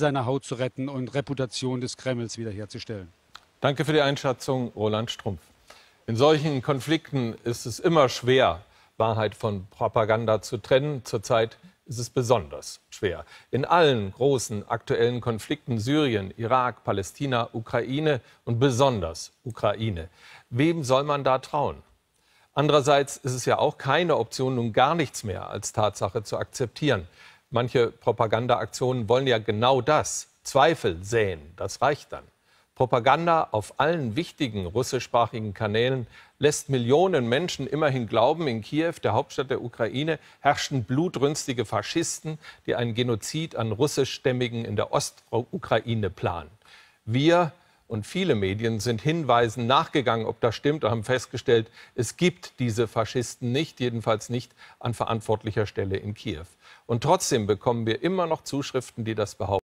seine Haut zu retten und Reputation des Kremls wiederherzustellen. Danke für die Einschätzung, Roland Strumpf. In solchen Konflikten ist es immer schwer, Wahrheit von Propaganda zu trennen. Zurzeit ist es besonders schwer. In allen großen aktuellen Konflikten Syrien, Irak, Palästina, Ukraine und besonders Ukraine. Wem soll man da trauen? Andererseits ist es ja auch keine Option, nun gar nichts mehr als Tatsache zu akzeptieren. Manche Propagandaaktionen wollen ja genau das, Zweifel säen, das reicht dann. Propaganda auf allen wichtigen russischsprachigen Kanälen lässt Millionen Menschen immerhin glauben, in Kiew, der Hauptstadt der Ukraine, herrschen blutrünstige Faschisten, die einen Genozid an russischstämmigen in der Ostukraine planen. Wir und viele Medien sind Hinweisen nachgegangen, ob das stimmt, und haben festgestellt, es gibt diese Faschisten nicht, jedenfalls nicht an verantwortlicher Stelle in Kiew. Und trotzdem bekommen wir immer noch Zuschriften, die das behaupten.